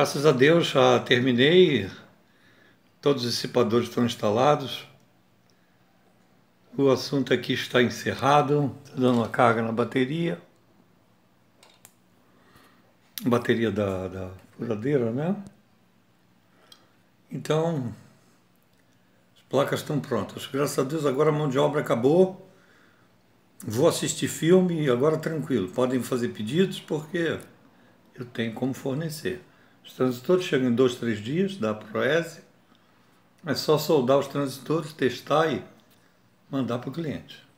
Graças a Deus já terminei, todos os dissipadores estão instalados. O assunto aqui está encerrado, estou tá dando uma carga na bateria. Bateria da, da furadeira, né? Então, as placas estão prontas. Graças a Deus agora a mão de obra acabou. Vou assistir filme e agora tranquilo. Podem fazer pedidos porque eu tenho como fornecer. Os transitores chegam em dois, três dias da Proese. É só soldar os transitores, testar e mandar para o cliente.